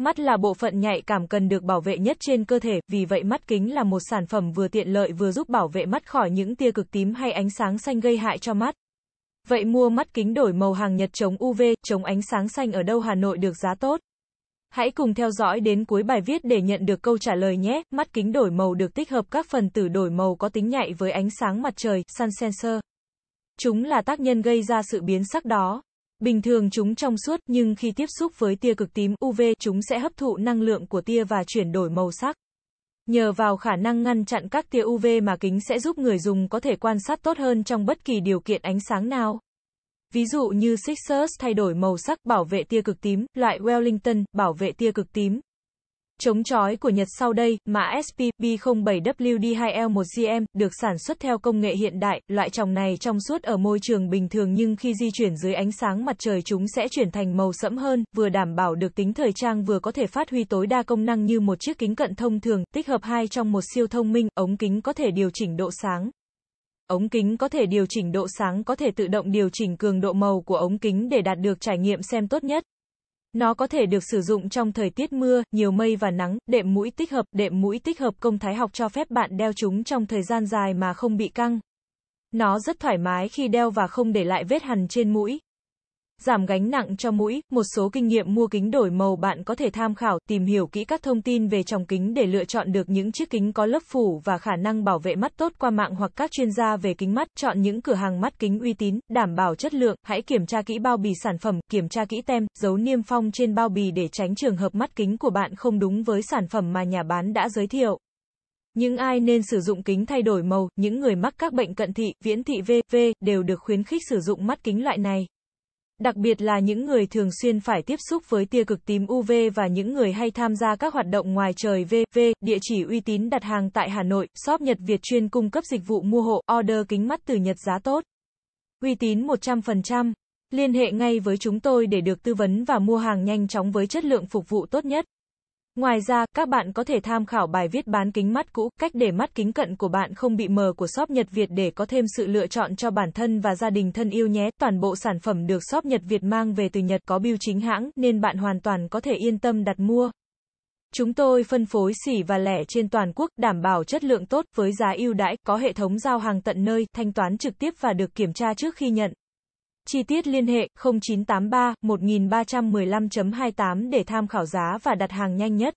Mắt là bộ phận nhạy cảm cần được bảo vệ nhất trên cơ thể, vì vậy mắt kính là một sản phẩm vừa tiện lợi vừa giúp bảo vệ mắt khỏi những tia cực tím hay ánh sáng xanh gây hại cho mắt. Vậy mua mắt kính đổi màu hàng Nhật chống UV, chống ánh sáng xanh ở đâu Hà Nội được giá tốt? Hãy cùng theo dõi đến cuối bài viết để nhận được câu trả lời nhé. Mắt kính đổi màu được tích hợp các phần tử đổi màu có tính nhạy với ánh sáng mặt trời, sun sensor. Chúng là tác nhân gây ra sự biến sắc đó. Bình thường chúng trong suốt nhưng khi tiếp xúc với tia cực tím UV chúng sẽ hấp thụ năng lượng của tia và chuyển đổi màu sắc. Nhờ vào khả năng ngăn chặn các tia UV mà kính sẽ giúp người dùng có thể quan sát tốt hơn trong bất kỳ điều kiện ánh sáng nào. Ví dụ như Sixers thay đổi màu sắc bảo vệ tia cực tím, loại Wellington bảo vệ tia cực tím, Chống chói của Nhật sau đây, mã SPB07WD2L1GM, được sản xuất theo công nghệ hiện đại, loại tròng này trong suốt ở môi trường bình thường nhưng khi di chuyển dưới ánh sáng mặt trời chúng sẽ chuyển thành màu sẫm hơn, vừa đảm bảo được tính thời trang vừa có thể phát huy tối đa công năng như một chiếc kính cận thông thường, tích hợp hai trong một siêu thông minh, ống kính có thể điều chỉnh độ sáng. Ống kính có thể điều chỉnh độ sáng có thể tự động điều chỉnh cường độ màu của ống kính để đạt được trải nghiệm xem tốt nhất. Nó có thể được sử dụng trong thời tiết mưa, nhiều mây và nắng, đệm mũi tích hợp, đệm mũi tích hợp công thái học cho phép bạn đeo chúng trong thời gian dài mà không bị căng. Nó rất thoải mái khi đeo và không để lại vết hằn trên mũi giảm gánh nặng cho mũi, một số kinh nghiệm mua kính đổi màu bạn có thể tham khảo, tìm hiểu kỹ các thông tin về tròng kính để lựa chọn được những chiếc kính có lớp phủ và khả năng bảo vệ mắt tốt qua mạng hoặc các chuyên gia về kính mắt, chọn những cửa hàng mắt kính uy tín, đảm bảo chất lượng, hãy kiểm tra kỹ bao bì sản phẩm, kiểm tra kỹ tem, dấu niêm phong trên bao bì để tránh trường hợp mắt kính của bạn không đúng với sản phẩm mà nhà bán đã giới thiệu. Những ai nên sử dụng kính thay đổi màu, những người mắc các bệnh cận thị, viễn thị VV đều được khuyến khích sử dụng mắt kính loại này. Đặc biệt là những người thường xuyên phải tiếp xúc với tia cực tím UV và những người hay tham gia các hoạt động ngoài trời VV, địa chỉ uy tín đặt hàng tại Hà Nội, shop Nhật Việt chuyên cung cấp dịch vụ mua hộ, order kính mắt từ Nhật giá tốt. Uy tín 100%. Liên hệ ngay với chúng tôi để được tư vấn và mua hàng nhanh chóng với chất lượng phục vụ tốt nhất. Ngoài ra, các bạn có thể tham khảo bài viết bán kính mắt cũ, cách để mắt kính cận của bạn không bị mờ của shop Nhật Việt để có thêm sự lựa chọn cho bản thân và gia đình thân yêu nhé. Toàn bộ sản phẩm được shop Nhật Việt mang về từ Nhật có biêu chính hãng, nên bạn hoàn toàn có thể yên tâm đặt mua. Chúng tôi phân phối xỉ và lẻ trên toàn quốc, đảm bảo chất lượng tốt, với giá ưu đãi, có hệ thống giao hàng tận nơi, thanh toán trực tiếp và được kiểm tra trước khi nhận. Chi tiết liên hệ 0983 1315.28 để tham khảo giá và đặt hàng nhanh nhất.